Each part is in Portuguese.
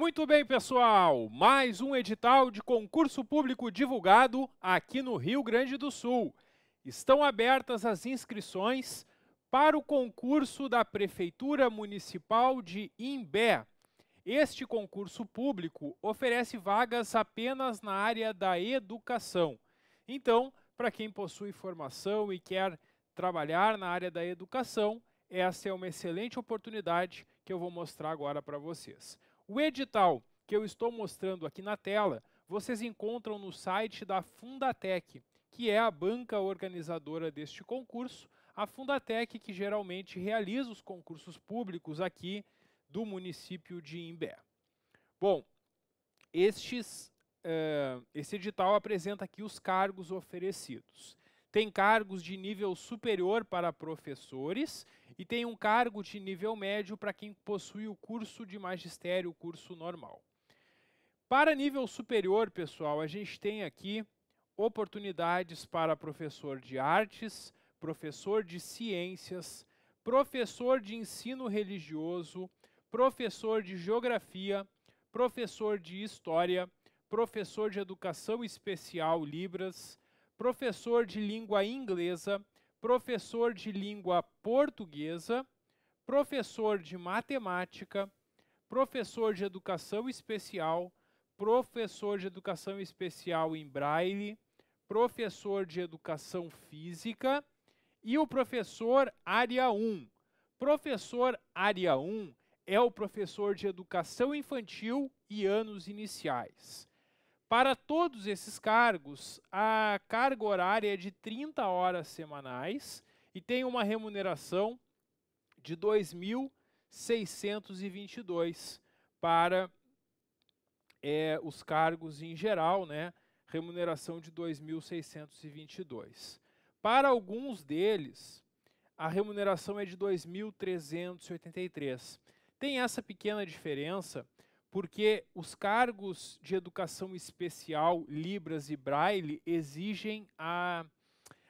Muito bem, pessoal! Mais um edital de concurso público divulgado aqui no Rio Grande do Sul. Estão abertas as inscrições para o concurso da Prefeitura Municipal de Imbé. Este concurso público oferece vagas apenas na área da educação. Então, para quem possui formação e quer trabalhar na área da educação, essa é uma excelente oportunidade que eu vou mostrar agora para vocês. O edital que eu estou mostrando aqui na tela, vocês encontram no site da Fundatec, que é a banca organizadora deste concurso, a Fundatec que geralmente realiza os concursos públicos aqui do município de Imbé. Bom, estes, uh, esse edital apresenta aqui os cargos oferecidos tem cargos de nível superior para professores e tem um cargo de nível médio para quem possui o curso de magistério, o curso normal. Para nível superior, pessoal, a gente tem aqui oportunidades para professor de artes, professor de ciências, professor de ensino religioso, professor de geografia, professor de história, professor de educação especial Libras, professor de língua inglesa, professor de língua portuguesa, professor de matemática, professor de educação especial, professor de educação especial em braille, professor de educação física e o professor área 1. Professor área 1 é o professor de educação infantil e anos iniciais. Para todos esses cargos, a carga horária é de 30 horas semanais e tem uma remuneração de 2.622 para é, os cargos em geral, né? Remuneração de 2.622. Para alguns deles, a remuneração é de 2.383. Tem essa pequena diferença porque os cargos de educação especial, Libras e Braille, exigem a,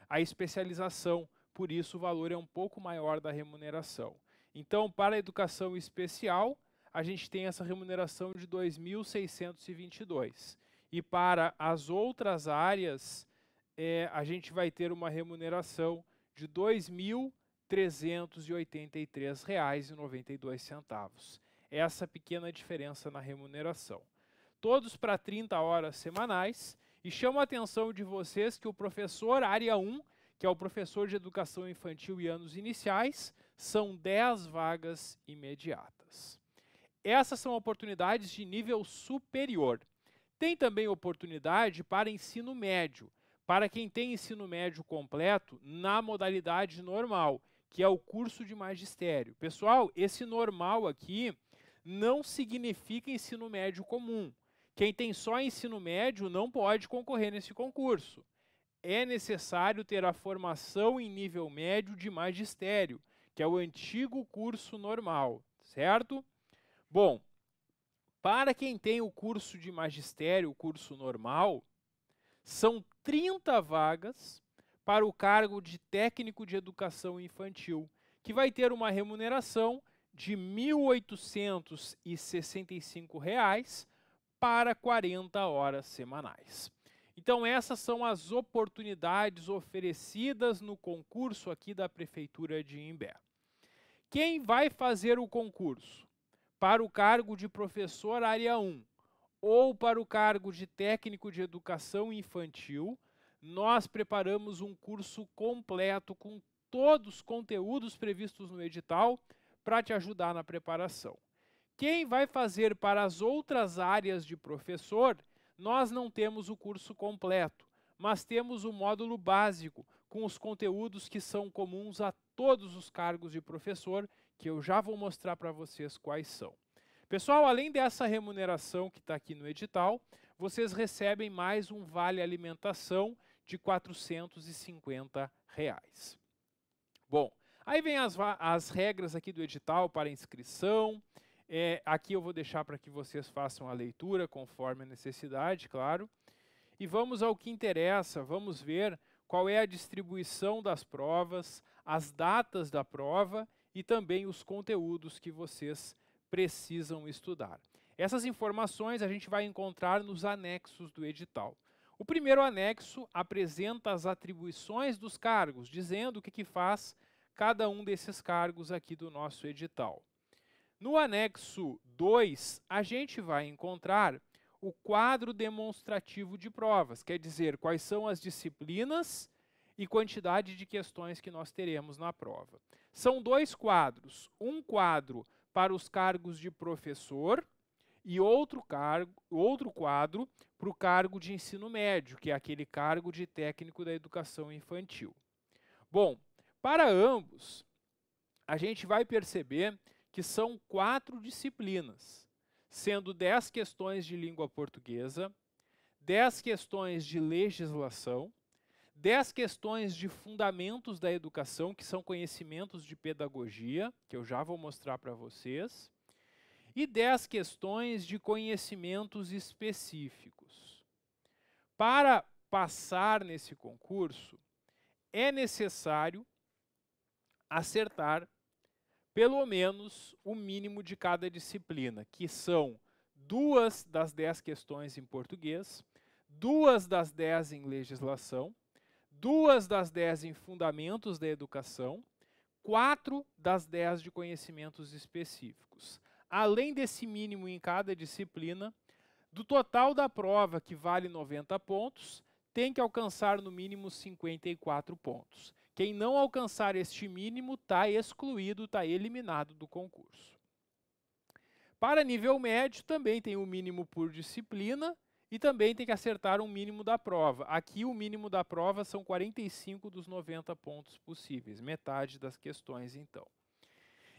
a especialização, por isso o valor é um pouco maior da remuneração. Então, para a educação especial, a gente tem essa remuneração de 2.622. E para as outras áreas, é, a gente vai ter uma remuneração de R$ 2.383,92 essa pequena diferença na remuneração. Todos para 30 horas semanais e chamo a atenção de vocês que o professor área 1, que é o professor de educação infantil e anos iniciais, são 10 vagas imediatas. Essas são oportunidades de nível superior. Tem também oportunidade para ensino médio, para quem tem ensino médio completo na modalidade normal, que é o curso de magistério. Pessoal, esse normal aqui não significa ensino médio comum. Quem tem só ensino médio não pode concorrer nesse concurso. É necessário ter a formação em nível médio de magistério, que é o antigo curso normal, certo? Bom, para quem tem o curso de magistério, o curso normal, são 30 vagas para o cargo de técnico de educação infantil, que vai ter uma remuneração de R$ 1.865 para 40 horas semanais. Então essas são as oportunidades oferecidas no concurso aqui da Prefeitura de Imbé. Quem vai fazer o concurso? Para o cargo de professor área 1 ou para o cargo de técnico de educação infantil, nós preparamos um curso completo com todos os conteúdos previstos no edital para te ajudar na preparação. Quem vai fazer para as outras áreas de professor, nós não temos o curso completo, mas temos o módulo básico, com os conteúdos que são comuns a todos os cargos de professor, que eu já vou mostrar para vocês quais são. Pessoal, além dessa remuneração que está aqui no edital, vocês recebem mais um vale alimentação de R$ 450. Reais. Bom, Aí vem as, as regras aqui do edital para inscrição. É, aqui eu vou deixar para que vocês façam a leitura conforme a necessidade, claro. E vamos ao que interessa, vamos ver qual é a distribuição das provas, as datas da prova e também os conteúdos que vocês precisam estudar. Essas informações a gente vai encontrar nos anexos do edital. O primeiro anexo apresenta as atribuições dos cargos, dizendo o que, que faz cada um desses cargos aqui do nosso edital. No anexo 2, a gente vai encontrar o quadro demonstrativo de provas, quer dizer, quais são as disciplinas e quantidade de questões que nós teremos na prova. São dois quadros, um quadro para os cargos de professor e outro, cargo, outro quadro para o cargo de ensino médio, que é aquele cargo de técnico da educação infantil. Bom, para ambos, a gente vai perceber que são quatro disciplinas, sendo dez questões de língua portuguesa, dez questões de legislação, dez questões de fundamentos da educação, que são conhecimentos de pedagogia, que eu já vou mostrar para vocês, e dez questões de conhecimentos específicos. Para passar nesse concurso, é necessário acertar pelo menos o mínimo de cada disciplina, que são duas das dez questões em português, duas das dez em legislação, duas das dez em fundamentos da educação, quatro das dez de conhecimentos específicos. Além desse mínimo em cada disciplina, do total da prova, que vale 90 pontos, tem que alcançar no mínimo 54 pontos. Quem não alcançar este mínimo está excluído, está eliminado do concurso. Para nível médio, também tem o um mínimo por disciplina e também tem que acertar um mínimo da prova. Aqui, o mínimo da prova são 45 dos 90 pontos possíveis, metade das questões, então.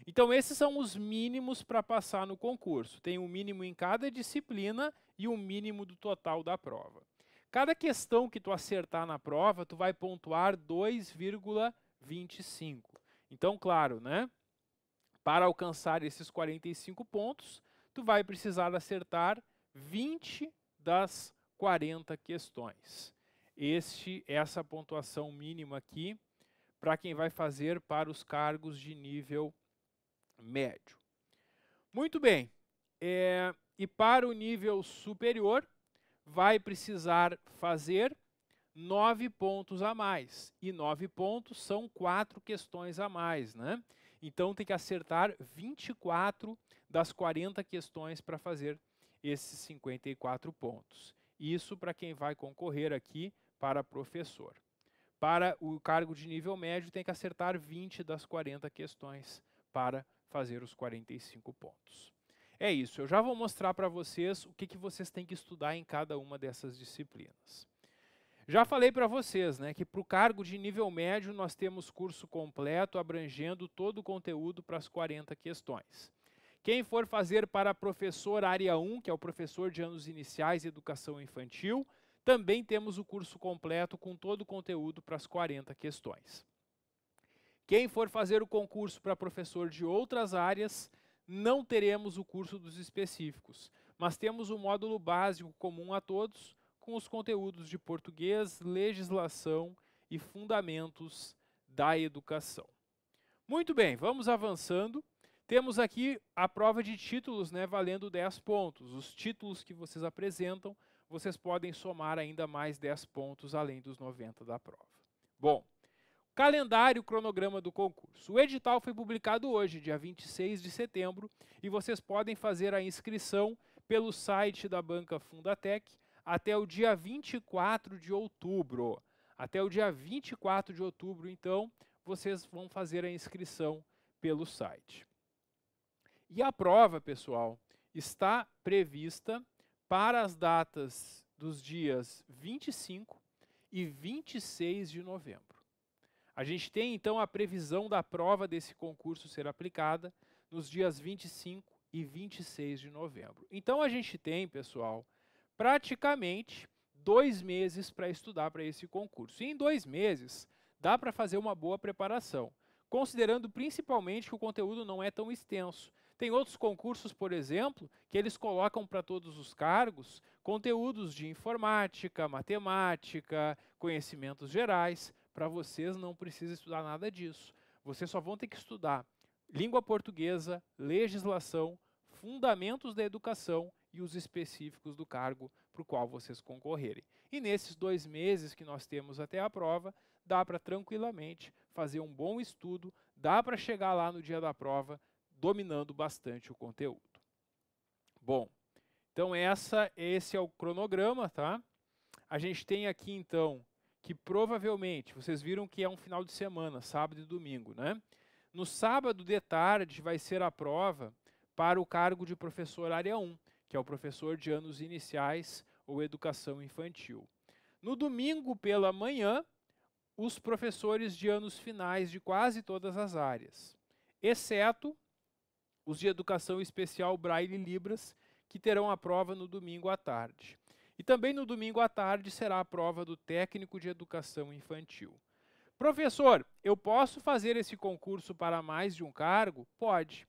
Então, esses são os mínimos para passar no concurso. Tem um mínimo em cada disciplina e um mínimo do total da prova. Cada questão que tu acertar na prova, tu vai pontuar 2,25. Então, claro, né? Para alcançar esses 45 pontos, tu vai precisar acertar 20 das 40 questões. Este essa pontuação mínima aqui para quem vai fazer para os cargos de nível médio. Muito bem. É, e para o nível superior, vai precisar fazer nove pontos a mais. E nove pontos são quatro questões a mais, né? Então tem que acertar 24 das 40 questões para fazer esses 54 pontos. Isso para quem vai concorrer aqui para professor. Para o cargo de nível médio tem que acertar 20 das 40 questões para fazer os 45 pontos. É isso, eu já vou mostrar para vocês o que, que vocês têm que estudar em cada uma dessas disciplinas. Já falei para vocês né, que para o cargo de nível médio nós temos curso completo abrangendo todo o conteúdo para as 40 questões. Quem for fazer para professor área 1, que é o professor de anos iniciais e educação infantil, também temos o curso completo com todo o conteúdo para as 40 questões. Quem for fazer o concurso para professor de outras áreas, não teremos o curso dos específicos, mas temos o um módulo básico comum a todos, com os conteúdos de português, legislação e fundamentos da educação. Muito bem, vamos avançando. Temos aqui a prova de títulos, né, valendo 10 pontos. Os títulos que vocês apresentam, vocês podem somar ainda mais 10 pontos além dos 90 da prova. Bom, Calendário cronograma do concurso. O edital foi publicado hoje, dia 26 de setembro, e vocês podem fazer a inscrição pelo site da banca Fundatec até o dia 24 de outubro. Até o dia 24 de outubro, então, vocês vão fazer a inscrição pelo site. E a prova, pessoal, está prevista para as datas dos dias 25 e 26 de novembro. A gente tem então a previsão da prova desse concurso ser aplicada nos dias 25 e 26 de novembro. Então a gente tem, pessoal, praticamente dois meses para estudar para esse concurso. E em dois meses dá para fazer uma boa preparação, considerando principalmente que o conteúdo não é tão extenso. Tem outros concursos, por exemplo, que eles colocam para todos os cargos conteúdos de informática, matemática, conhecimentos gerais para vocês não precisa estudar nada disso. Vocês só vão ter que estudar língua portuguesa, legislação, fundamentos da educação e os específicos do cargo para o qual vocês concorrerem. E nesses dois meses que nós temos até a prova, dá para tranquilamente fazer um bom estudo, dá para chegar lá no dia da prova dominando bastante o conteúdo. Bom, então essa, esse é o cronograma, tá? A gente tem aqui então que provavelmente vocês viram que é um final de semana, sábado e domingo, né? No sábado de tarde vai ser a prova para o cargo de professor área 1, que é o professor de anos iniciais ou educação infantil. No domingo pela manhã, os professores de anos finais de quase todas as áreas, exceto os de educação especial Braille e Libras, que terão a prova no domingo à tarde. E também no domingo à tarde será a prova do técnico de educação infantil. Professor, eu posso fazer esse concurso para mais de um cargo? Pode,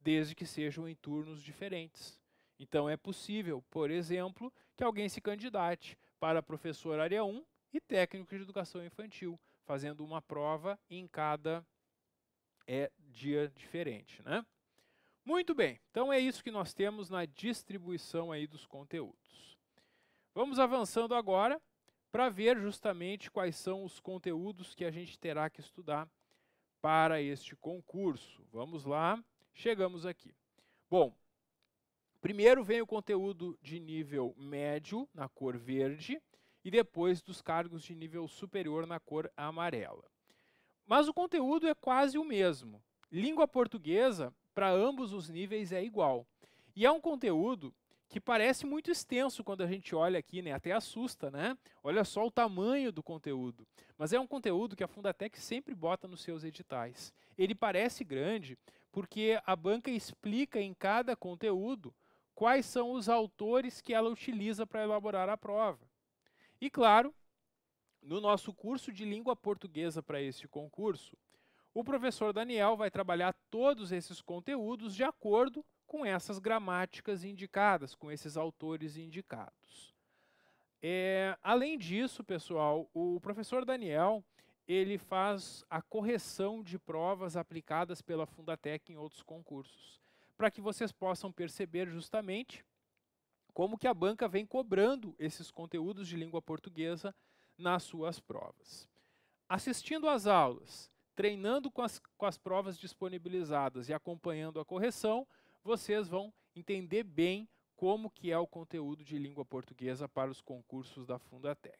desde que sejam em turnos diferentes. Então é possível, por exemplo, que alguém se candidate para professor área 1 e técnico de educação infantil, fazendo uma prova em cada é, dia diferente, né? Muito bem, então é isso que nós temos na distribuição aí dos conteúdos. Vamos avançando agora para ver justamente quais são os conteúdos que a gente terá que estudar para este concurso. Vamos lá, chegamos aqui. Bom, primeiro vem o conteúdo de nível médio, na cor verde, e depois dos cargos de nível superior, na cor amarela. Mas o conteúdo é quase o mesmo. Língua portuguesa, para ambos os níveis, é igual. E é um conteúdo que parece muito extenso quando a gente olha aqui, né? Até assusta, né? Olha só o tamanho do conteúdo. Mas é um conteúdo que a Fundatec sempre bota nos seus editais. Ele parece grande porque a banca explica em cada conteúdo quais são os autores que ela utiliza para elaborar a prova. E claro, no nosso curso de língua portuguesa para este concurso, o professor Daniel vai trabalhar todos esses conteúdos de acordo com essas gramáticas indicadas, com esses autores indicados. É, além disso, pessoal, o professor Daniel ele faz a correção de provas aplicadas pela Fundatec em outros concursos, para que vocês possam perceber justamente como que a banca vem cobrando esses conteúdos de língua portuguesa nas suas provas. Assistindo às aulas, treinando com as, com as provas disponibilizadas e acompanhando a correção, vocês vão entender bem como que é o conteúdo de língua portuguesa para os concursos da Fundatec.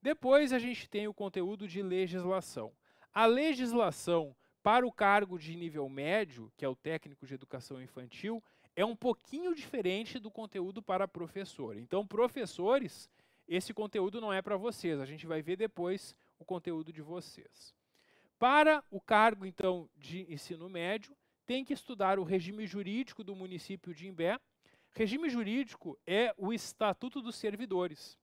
Depois a gente tem o conteúdo de legislação. A legislação para o cargo de nível médio, que é o técnico de educação infantil, é um pouquinho diferente do conteúdo para professor. Então, professores, esse conteúdo não é para vocês. A gente vai ver depois o conteúdo de vocês. Para o cargo, então, de ensino médio, tem que estudar o regime jurídico do município de Imbé. Regime jurídico é o Estatuto dos Servidores.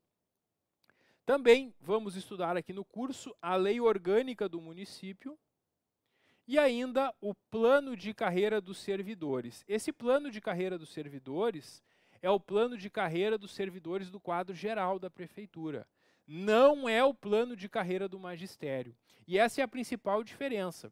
Também vamos estudar aqui no curso a lei orgânica do município e ainda o plano de carreira dos servidores. Esse plano de carreira dos servidores é o plano de carreira dos servidores do quadro geral da prefeitura. Não é o plano de carreira do magistério. E essa é a principal diferença.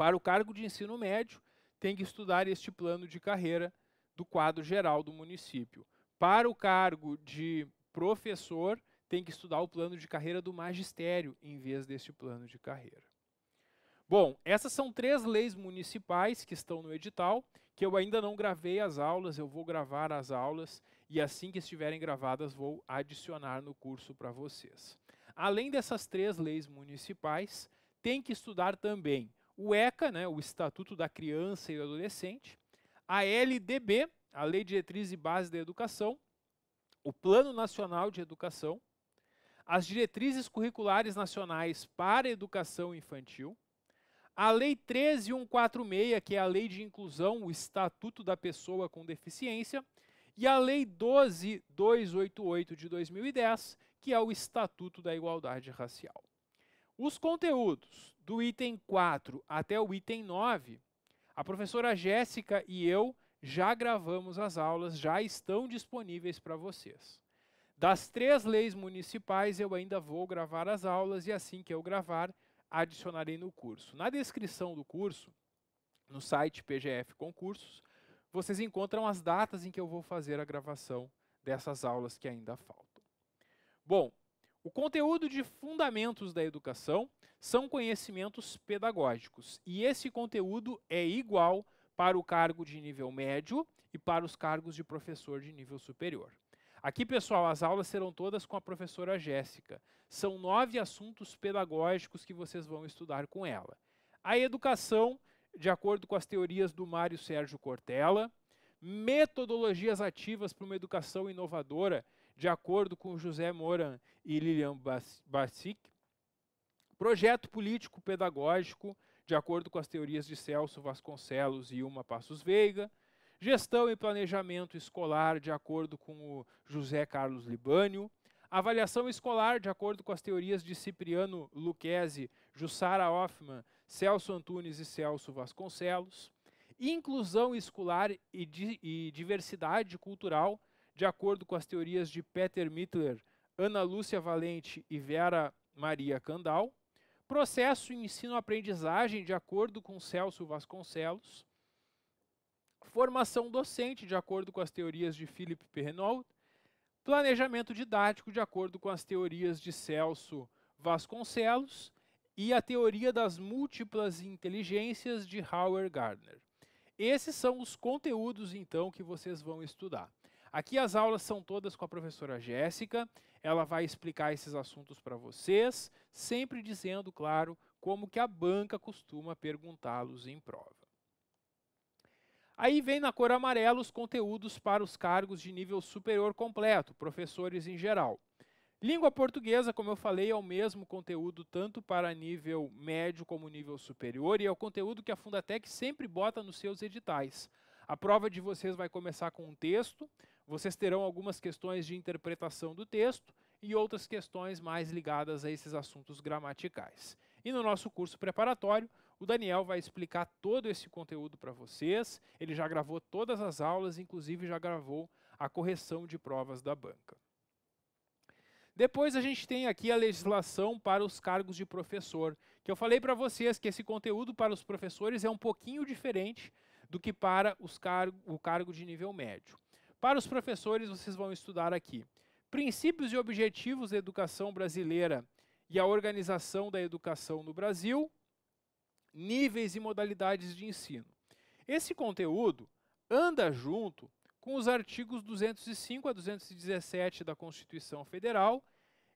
Para o cargo de ensino médio, tem que estudar este plano de carreira do quadro geral do município. Para o cargo de professor, tem que estudar o plano de carreira do magistério em vez deste plano de carreira. Bom, essas são três leis municipais que estão no edital, que eu ainda não gravei as aulas, eu vou gravar as aulas e assim que estiverem gravadas vou adicionar no curso para vocês. Além dessas três leis municipais, tem que estudar também o ECA, né, o Estatuto da Criança e do Adolescente, a LDB, a Lei Diretriz e Base da Educação, o Plano Nacional de Educação, as Diretrizes Curriculares Nacionais para a Educação Infantil, a Lei 13146, que é a Lei de Inclusão, o Estatuto da Pessoa com Deficiência, e a Lei 12288 de 2010, que é o Estatuto da Igualdade Racial. Os conteúdos do item 4 até o item 9, a professora Jéssica e eu já gravamos as aulas, já estão disponíveis para vocês. Das três leis municipais, eu ainda vou gravar as aulas e assim que eu gravar, adicionarei no curso. Na descrição do curso, no site PGF Concursos, vocês encontram as datas em que eu vou fazer a gravação dessas aulas que ainda faltam. Bom, o conteúdo de fundamentos da educação são conhecimentos pedagógicos e esse conteúdo é igual para o cargo de nível médio e para os cargos de professor de nível superior. Aqui, pessoal, as aulas serão todas com a professora Jéssica. São nove assuntos pedagógicos que vocês vão estudar com ela. A educação, de acordo com as teorias do Mário Sérgio Cortella, metodologias ativas para uma educação inovadora, de acordo com José Moran e Lilian Bassic, projeto político pedagógico, de acordo com as teorias de Celso Vasconcelos e Uma Passos Veiga, gestão e planejamento escolar, de acordo com o José Carlos Libânio, avaliação escolar, de acordo com as teorias de Cipriano Luquezzi, Jussara Hoffman, Celso Antunes e Celso Vasconcelos, inclusão escolar e, di e diversidade cultural, de acordo com as teorias de Peter Mittler, Ana Lúcia Valente e Vera Maria Candal, processo ensino-aprendizagem, de acordo com Celso Vasconcelos, formação docente, de acordo com as teorias de Philippe Perrenault, planejamento didático, de acordo com as teorias de Celso Vasconcelos, e a teoria das múltiplas inteligências de Howard Gardner. Esses são os conteúdos, então, que vocês vão estudar. Aqui as aulas são todas com a professora Jéssica. Ela vai explicar esses assuntos para vocês, sempre dizendo, claro, como que a banca costuma perguntá-los em prova. Aí vem na cor amarela os conteúdos para os cargos de nível superior completo, professores em geral. Língua portuguesa, como eu falei, é o mesmo conteúdo tanto para nível médio como nível superior e é o conteúdo que a Fundatec sempre bota nos seus editais. A prova de vocês vai começar com um texto, vocês terão algumas questões de interpretação do texto e outras questões mais ligadas a esses assuntos gramaticais. E no nosso curso preparatório, o Daniel vai explicar todo esse conteúdo para vocês. Ele já gravou todas as aulas, inclusive já gravou a correção de provas da banca. Depois a gente tem aqui a legislação para os cargos de professor, que eu falei para vocês que esse conteúdo para os professores é um pouquinho diferente do que para car o cargo de nível médio. Para os professores, vocês vão estudar aqui princípios e objetivos da educação brasileira e a organização da educação no Brasil, níveis e modalidades de ensino. Esse conteúdo anda junto com os artigos 205 a 217 da Constituição Federal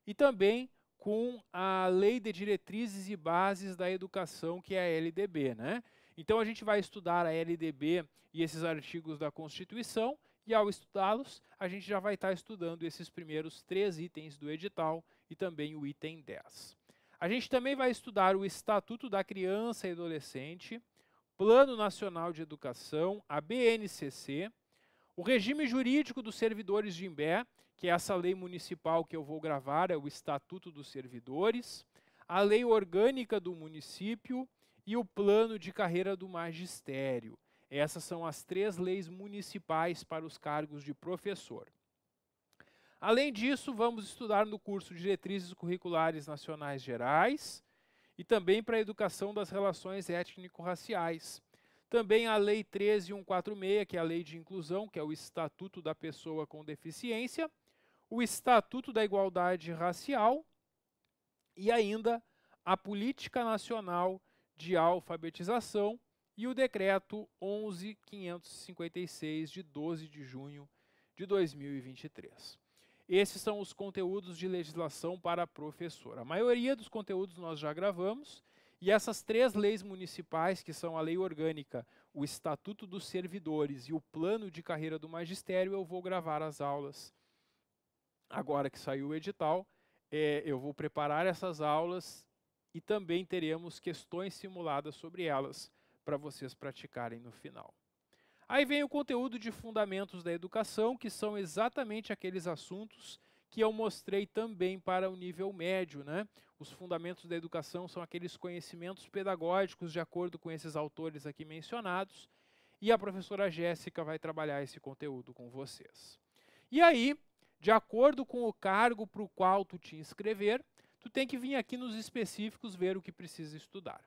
e também com a Lei de Diretrizes e Bases da Educação, que é a LDB, né? Então a gente vai estudar a LDB e esses artigos da Constituição e ao estudá-los, a gente já vai estar tá estudando esses primeiros três itens do edital e também o item 10. A gente também vai estudar o Estatuto da Criança e Adolescente, Plano Nacional de Educação, a BNCC, o regime jurídico dos servidores de Imbé, que é essa lei municipal que eu vou gravar, é o Estatuto dos Servidores, a lei orgânica do município e o plano de carreira do magistério. Essas são as três leis municipais para os cargos de professor. Além disso, vamos estudar no curso Diretrizes Curriculares Nacionais Gerais e também para a Educação das Relações Étnico-Raciais. Também a Lei 13146, que é a Lei de Inclusão, que é o Estatuto da Pessoa com Deficiência, o Estatuto da Igualdade Racial e ainda a Política Nacional de Alfabetização, e o decreto 11556 de 12 de junho de 2023. Esses são os conteúdos de legislação para professor. A maioria dos conteúdos nós já gravamos e essas três leis municipais, que são a Lei Orgânica, o Estatuto dos Servidores e o Plano de Carreira do Magistério, eu vou gravar as aulas. Agora que saiu o edital, é, eu vou preparar essas aulas e também teremos questões simuladas sobre elas para vocês praticarem no final. Aí vem o conteúdo de fundamentos da educação, que são exatamente aqueles assuntos que eu mostrei também para o nível médio. Né? Os fundamentos da educação são aqueles conhecimentos pedagógicos, de acordo com esses autores aqui mencionados, e a professora Jéssica vai trabalhar esse conteúdo com vocês. E aí, de acordo com o cargo para o qual tu te inscrever, tu tem que vir aqui nos específicos ver o que precisa estudar.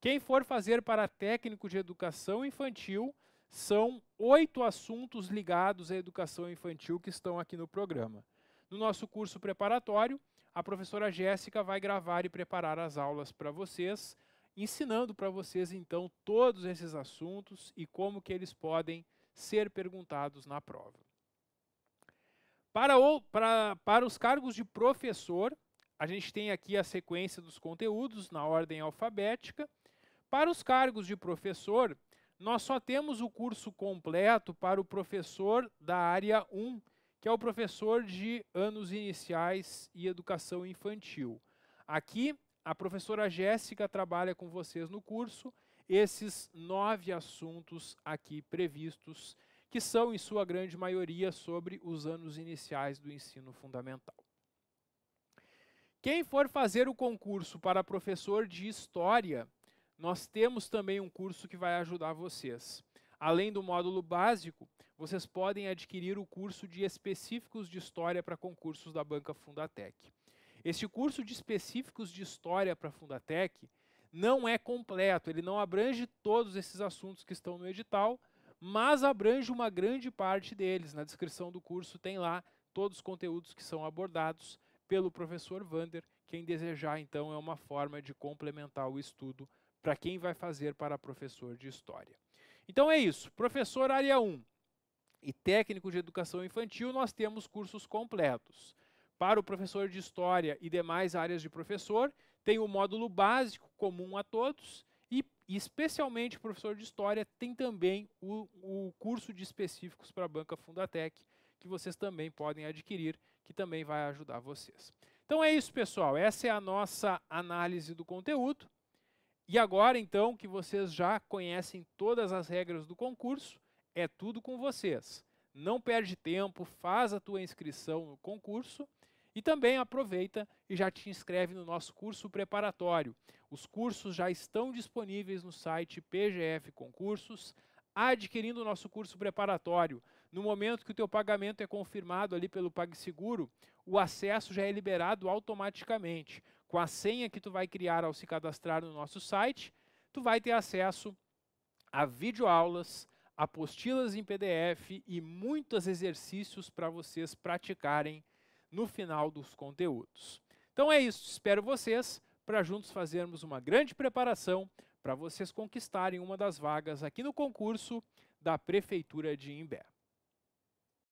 Quem for fazer para técnico de educação infantil, são oito assuntos ligados à educação infantil que estão aqui no programa. No nosso curso preparatório, a professora Jéssica vai gravar e preparar as aulas para vocês, ensinando para vocês então todos esses assuntos e como que eles podem ser perguntados na prova. Para, o, para, para os cargos de professor, a gente tem aqui a sequência dos conteúdos na ordem alfabética para os cargos de professor, nós só temos o curso completo para o professor da área 1, que é o professor de anos iniciais e educação infantil. Aqui, a professora Jéssica trabalha com vocês no curso esses nove assuntos aqui previstos, que são, em sua grande maioria, sobre os anos iniciais do ensino fundamental. Quem for fazer o concurso para professor de História nós temos também um curso que vai ajudar vocês. Além do módulo básico, vocês podem adquirir o curso de específicos de história para concursos da banca Fundatec. Este curso de específicos de história para Fundatec não é completo, ele não abrange todos esses assuntos que estão no edital, mas abrange uma grande parte deles. Na descrição do curso tem lá todos os conteúdos que são abordados pelo professor Vander. Quem desejar, então, é uma forma de complementar o estudo para quem vai fazer para professor de história. Então é isso. Professor área 1 e técnico de educação infantil, nós temos cursos completos. Para o professor de história e demais áreas de professor, tem o módulo básico comum a todos e, especialmente, o professor de história tem também o, o curso de específicos para a banca Fundatec, que vocês também podem adquirir, que também vai ajudar vocês. Então é isso, pessoal. Essa é a nossa análise do conteúdo. E agora, então, que vocês já conhecem todas as regras do concurso, é tudo com vocês. Não perde tempo, faz a tua inscrição no concurso e também aproveita e já te inscreve no nosso curso preparatório. Os cursos já estão disponíveis no site PGF Concursos, adquirindo o nosso curso preparatório. No momento que o teu pagamento é confirmado ali pelo PagSeguro, o acesso já é liberado automaticamente com a senha que tu vai criar ao se cadastrar no nosso site, tu vai ter acesso a videoaulas, apostilas em PDF e muitos exercícios para vocês praticarem no final dos conteúdos. Então é isso, espero vocês para juntos fazermos uma grande preparação para vocês conquistarem uma das vagas aqui no concurso da Prefeitura de Imbé.